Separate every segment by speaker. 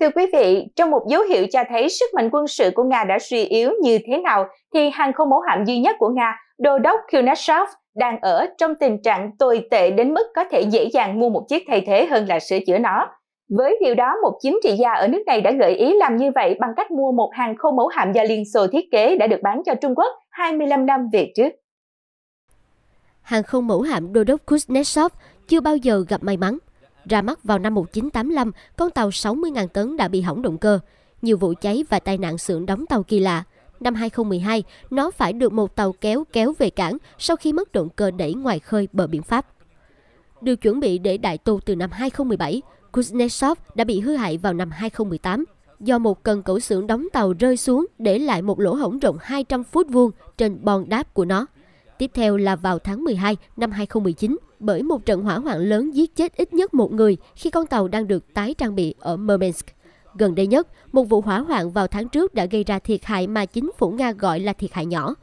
Speaker 1: Thưa quý vị, trong một dấu hiệu cho thấy sức mạnh quân sự của Nga đã suy yếu như thế nào, thì hàng không mẫu hạm duy nhất của Nga, đô đốc kuznetsov đang ở trong tình trạng tồi tệ đến mức có thể dễ dàng mua một chiếc thay thế hơn là sửa chữa nó. Với điều đó, một chính trị gia ở nước này đã gợi ý làm như vậy bằng cách mua một hàng không mẫu hạm do Liên Xô thiết kế đã được bán cho Trung Quốc 25 năm về trước. Hàng không mẫu
Speaker 2: hạm đô đốc Kuznetsov chưa bao giờ gặp may mắn. Ra mắt vào năm 1985, con tàu 60.000 tấn đã bị hỏng động cơ. Nhiều vụ cháy và tai nạn xưởng đóng tàu kỳ lạ. Năm 2012, nó phải được một tàu kéo kéo về cảng sau khi mất động cơ đẩy ngoài khơi bờ biển Pháp. Được chuẩn bị để đại tu từ năm 2017, Kuznetsov đã bị hư hại vào năm 2018 do một cần cẩu xưởng đóng tàu rơi xuống để lại một lỗ hổng rộng 200 phút vuông trên bon đáp của nó. Tiếp theo là vào tháng 12 năm 2019, bởi một trận hỏa hoạn lớn giết chết ít nhất một người khi con tàu đang được tái trang bị ở Murmansk. Gần đây nhất, một vụ hỏa hoạn vào tháng trước đã gây ra thiệt hại mà chính phủ Nga gọi là thiệt hại nhỏ.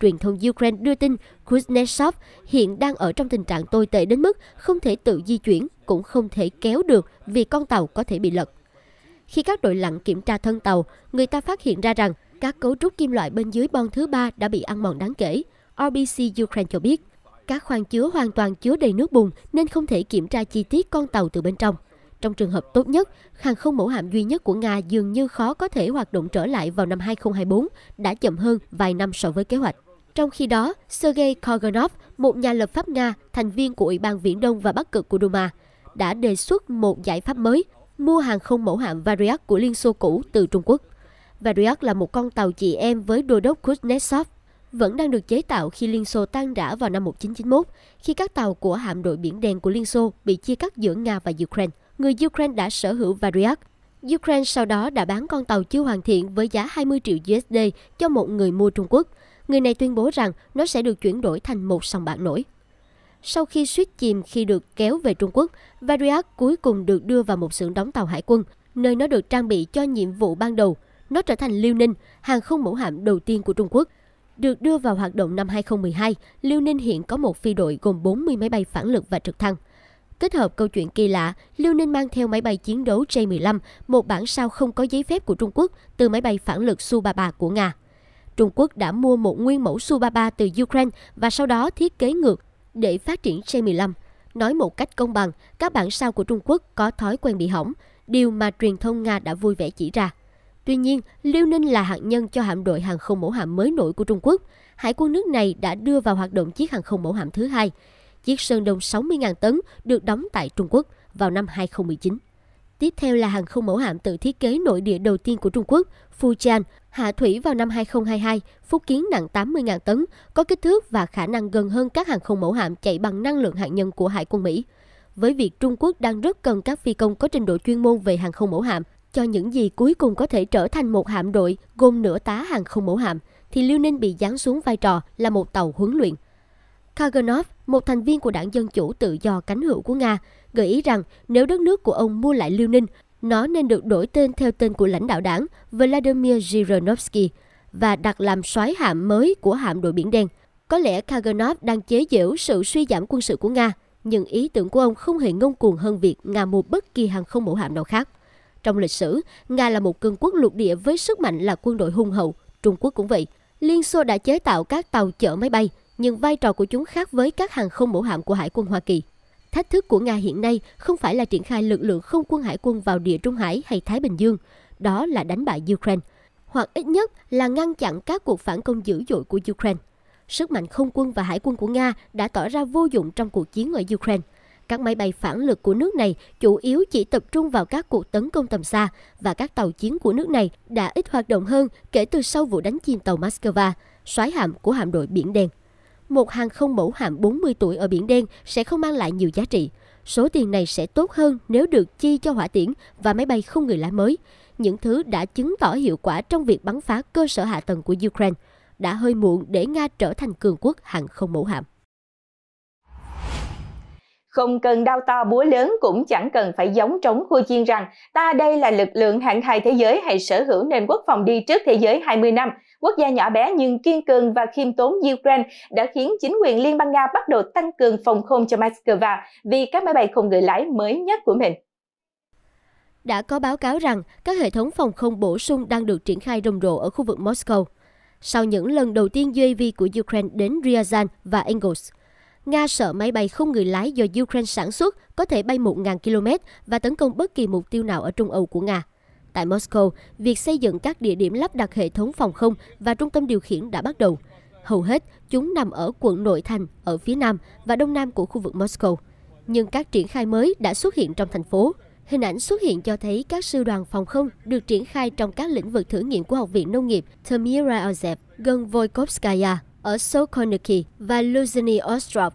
Speaker 2: Truyền thông Ukraine đưa tin Kuznetsov hiện đang ở trong tình trạng tồi tệ đến mức không thể tự di chuyển, cũng không thể kéo được vì con tàu có thể bị lật. Khi các đội lặn kiểm tra thân tàu, người ta phát hiện ra rằng các cấu trúc kim loại bên dưới bon thứ ba đã bị ăn mòn đáng kể. RBC Ukraine cho biết, các khoang chứa hoàn toàn chứa đầy nước bùn nên không thể kiểm tra chi tiết con tàu từ bên trong. Trong trường hợp tốt nhất, hàng không mẫu hạm duy nhất của Nga dường như khó có thể hoạt động trở lại vào năm 2024, đã chậm hơn vài năm so với kế hoạch. Trong khi đó, Sergei Koganov, một nhà lập pháp Nga, thành viên của Ủy ban Viễn Đông và Bắc Cực của Duma, đã đề xuất một giải pháp mới, mua hàng không mẫu hạm Variak của Liên Xô cũ từ Trung Quốc. Variak là một con tàu chị em với đô đốc Kuznetsov, vẫn đang được chế tạo khi Liên Xô tan rã vào năm 1991, khi các tàu của hạm đội Biển Đen của Liên Xô bị chia cắt giữa Nga và Ukraine. Người Ukraine đã sở hữu Variak. Ukraine sau đó đã bán con tàu chưa hoàn thiện với giá 20 triệu USD cho một người mua Trung Quốc. Người này tuyên bố rằng nó sẽ được chuyển đổi thành một sòng bạc nổi. Sau khi suýt chìm khi được kéo về Trung Quốc, Variak cuối cùng được đưa vào một xưởng đóng tàu hải quân, nơi nó được trang bị cho nhiệm vụ ban đầu. Nó trở thành Liêu Ninh, hàng không mẫu hạm đầu tiên của Trung Quốc. Được đưa vào hoạt động năm 2012, Liêu Ninh hiện có một phi đội gồm 40 máy bay phản lực và trực thăng. Kết hợp câu chuyện kỳ lạ, Liêu Ninh mang theo máy bay chiến đấu J-15, một bản sao không có giấy phép của Trung Quốc từ máy bay phản lực Su-33 của Nga. Trung Quốc đã mua một nguyên mẫu Su-33 từ Ukraine và sau đó thiết kế ngược để phát triển J-15. Nói một cách công bằng, các bản sao của Trung Quốc có thói quen bị hỏng, điều mà truyền thông Nga đã vui vẻ chỉ ra. Tuy nhiên, Liêu Ninh là hạt nhân cho hạm đội hàng không mẫu hạm mới nổi của Trung Quốc. Hải quân nước này đã đưa vào hoạt động chiếc hàng không mẫu hạm thứ hai. Chiếc Sơn Đông 60.000 tấn được đóng tại Trung Quốc vào năm 2019. Tiếp theo là hàng không mẫu hạm tự thiết kế nội địa đầu tiên của Trung Quốc, Fujian, hạ thủy vào năm 2022, phúc kiến nặng 80.000 tấn, có kích thước và khả năng gần hơn các hàng không mẫu hạm chạy bằng năng lượng hạt nhân của Hải quân Mỹ. Với việc Trung Quốc đang rất cần các phi công có trình độ chuyên môn về hàng không mẫu hạm, cho những gì cuối cùng có thể trở thành một hạm đội gồm nửa tá hàng không mẫu hạm, thì Liêu Ninh bị giáng xuống vai trò là một tàu huấn luyện. Kaganov, một thành viên của đảng Dân Chủ tự do cánh hữu của Nga, gợi ý rằng nếu đất nước của ông mua lại Liêu Ninh, nó nên được đổi tên theo tên của lãnh đạo đảng Vladimir Zhirinovsky và đặt làm soái hạm mới của hạm đội Biển Đen. Có lẽ Kaganov đang chế giễu sự suy giảm quân sự của Nga, nhưng ý tưởng của ông không hề ngông cuồng hơn việc Nga mua bất kỳ hàng không mẫu hạm nào khác. Trong lịch sử, Nga là một cường quốc lục địa với sức mạnh là quân đội hung hậu. Trung Quốc cũng vậy. Liên Xô đã chế tạo các tàu chở máy bay, nhưng vai trò của chúng khác với các hàng không mẫu hạm của Hải quân Hoa Kỳ. Thách thức của Nga hiện nay không phải là triển khai lực lượng không quân hải quân vào địa Trung Hải hay Thái Bình Dương, đó là đánh bại Ukraine, hoặc ít nhất là ngăn chặn các cuộc phản công dữ dội của Ukraine. Sức mạnh không quân và hải quân của Nga đã tỏ ra vô dụng trong cuộc chiến ở Ukraine. Các máy bay phản lực của nước này chủ yếu chỉ tập trung vào các cuộc tấn công tầm xa và các tàu chiến của nước này đã ít hoạt động hơn kể từ sau vụ đánh chìm tàu Moscow, xoáy hạm của hạm đội Biển Đen. Một hàng không mẫu hạm 40 tuổi ở Biển Đen sẽ không mang lại nhiều giá trị. Số tiền này sẽ tốt hơn nếu được chi cho hỏa tiễn và máy bay không người lái mới, những thứ đã chứng tỏ hiệu quả trong việc bắn phá cơ sở hạ tầng của Ukraine. Đã hơi muộn để Nga trở thành cường quốc hàng không mẫu hạm.
Speaker 1: Không cần đao to búa lớn cũng chẳng cần phải giống trống khua chiên rằng ta đây là lực lượng hạng hai thế giới hay sở hữu nền quốc phòng đi trước thế giới 20 năm. Quốc gia nhỏ bé nhưng kiên cường và khiêm tốn Ukraine đã khiến chính quyền Liên bang Nga bắt đầu tăng cường phòng không cho Moscow vì các máy bay không người lái mới nhất của mình đã
Speaker 2: có báo cáo rằng các hệ thống phòng không bổ sung đang được triển khai rầm rộ ở khu vực Moscow. Sau những lần đầu tiên UAV của Ukraine đến Ryazan và Engels, Nga sợ máy bay không người lái do Ukraine sản xuất có thể bay 1.000 km và tấn công bất kỳ mục tiêu nào ở Trung Âu của Nga. Tại Moscow, việc xây dựng các địa điểm lắp đặt hệ thống phòng không và trung tâm điều khiển đã bắt đầu. Hầu hết, chúng nằm ở quận nội thành ở phía nam và đông nam của khu vực Moscow. Nhưng các triển khai mới đã xuất hiện trong thành phố. Hình ảnh xuất hiện cho thấy các sư đoàn phòng không được triển khai trong các lĩnh vực thử nghiệm của Học viện Nông nghiệp Tamira Ozev gần Voikovskaya ở Sokolniki và Luzhny Ostrov.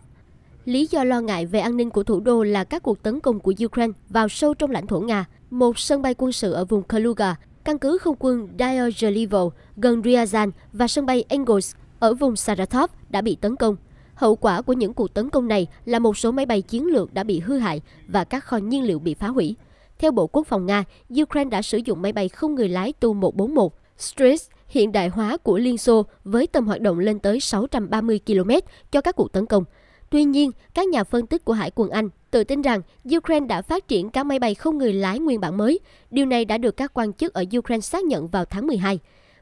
Speaker 2: Lý do lo ngại về an ninh của thủ đô là các cuộc tấn công của Ukraine vào sâu trong lãnh thổ Nga, một sân bay quân sự ở vùng Kaluga, căn cứ không quân Dyazhlevo gần Ryazan và sân bay Engels ở vùng Saratov đã bị tấn công. Hậu quả của những cuộc tấn công này là một số máy bay chiến lược đã bị hư hại và các kho nhiên liệu bị phá hủy. Theo Bộ Quốc phòng Nga, Ukraine đã sử dụng máy bay không người lái Tu-141 Strix hiện đại hóa của Liên Xô với tầm hoạt động lên tới 630 km cho các cuộc tấn công. Tuy nhiên, các nhà phân tích của Hải quân Anh tự tin rằng Ukraine đã phát triển các máy bay không người lái nguyên bản mới. Điều này đã được các quan chức ở Ukraine xác nhận vào tháng 12.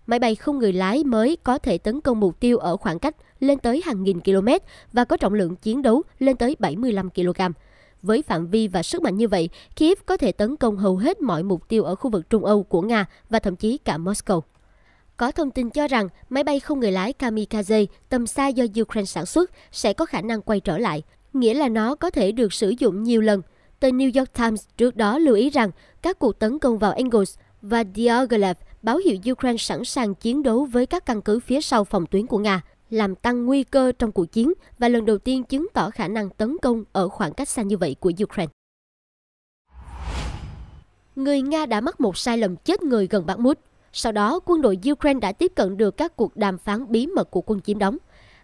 Speaker 2: Máy bay không người lái mới có thể tấn công mục tiêu ở khoảng cách lên tới hàng nghìn km và có trọng lượng chiến đấu lên tới 75 kg. Với phạm vi và sức mạnh như vậy, Kiev có thể tấn công hầu hết mọi mục tiêu ở khu vực Trung Âu của Nga và thậm chí cả Moscow. Có thông tin cho rằng máy bay không người lái kamikaze tầm xa do Ukraine sản xuất sẽ có khả năng quay trở lại, nghĩa là nó có thể được sử dụng nhiều lần. Tờ New York Times trước đó lưu ý rằng các cuộc tấn công vào Engels và Diaghilev báo hiệu Ukraine sẵn sàng chiến đấu với các căn cứ phía sau phòng tuyến của Nga, làm tăng nguy cơ trong cuộc chiến và lần đầu tiên chứng tỏ khả năng tấn công ở khoảng cách xa như vậy của Ukraine. Người Nga đã mắc một sai lầm chết người gần Bakhmut. Sau đó, quân đội Ukraine đã tiếp cận được các cuộc đàm phán bí mật của quân chiếm đóng.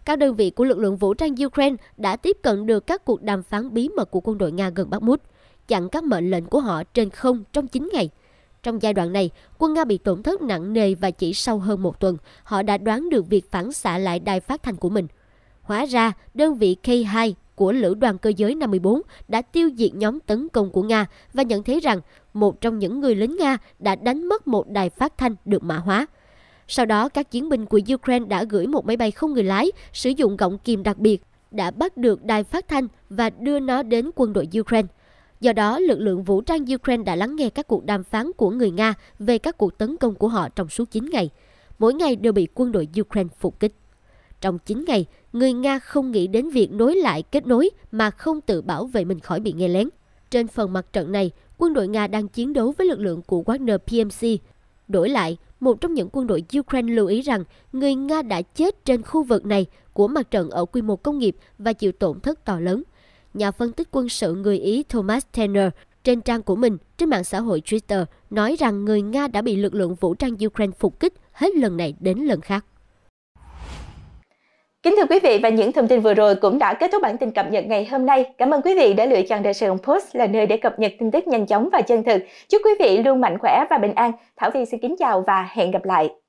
Speaker 2: Các đơn vị của lực lượng vũ trang Ukraine đã tiếp cận được các cuộc đàm phán bí mật của quân đội Nga gần Bakhmut, chặn các mệnh lệnh của họ trên không trong 9 ngày. Trong giai đoạn này, quân Nga bị tổn thất nặng nề và chỉ sau hơn một tuần, họ đã đoán được việc phản xạ lại đài phát thanh của mình. Hóa ra, đơn vị K2 của Lữ đoàn cơ giới 54 đã tiêu diệt nhóm tấn công của Nga và nhận thấy rằng một trong những người lính Nga đã đánh mất một đài phát thanh được mã hóa. Sau đó, các chiến binh của Ukraine đã gửi một máy bay không người lái sử dụng gọng kìm đặc biệt đã bắt được đài phát thanh và đưa nó đến quân đội Ukraine. Do đó, lực lượng vũ trang Ukraine đã lắng nghe các cuộc đàm phán của người Nga về các cuộc tấn công của họ trong suốt 9 ngày. Mỗi ngày đều bị quân đội Ukraine phục kích. Trong 9 ngày, người Nga không nghĩ đến việc nối lại kết nối mà không tự bảo vệ mình khỏi bị nghe lén. Trên phần mặt trận này, quân đội Nga đang chiến đấu với lực lượng của Wagner PMC. Đổi lại, một trong những quân đội Ukraine lưu ý rằng người Nga đã chết trên khu vực này của mặt trận ở quy mô công nghiệp và chịu tổn thất to lớn. Nhà phân tích quân sự người Ý Thomas Tanner trên trang của mình trên mạng xã hội Twitter nói rằng người Nga đã bị lực lượng vũ trang Ukraine phục kích hết lần này đến lần khác.
Speaker 1: Kính thưa quý vị và những thông tin vừa rồi cũng đã kết thúc bản tin cập nhật ngày hôm nay. Cảm ơn quý vị đã lựa chọn Đời Sài Post là nơi để cập nhật tin tức nhanh chóng và chân thực. Chúc quý vị luôn mạnh khỏe và bình an. Thảo Vi xin kính chào và hẹn gặp lại.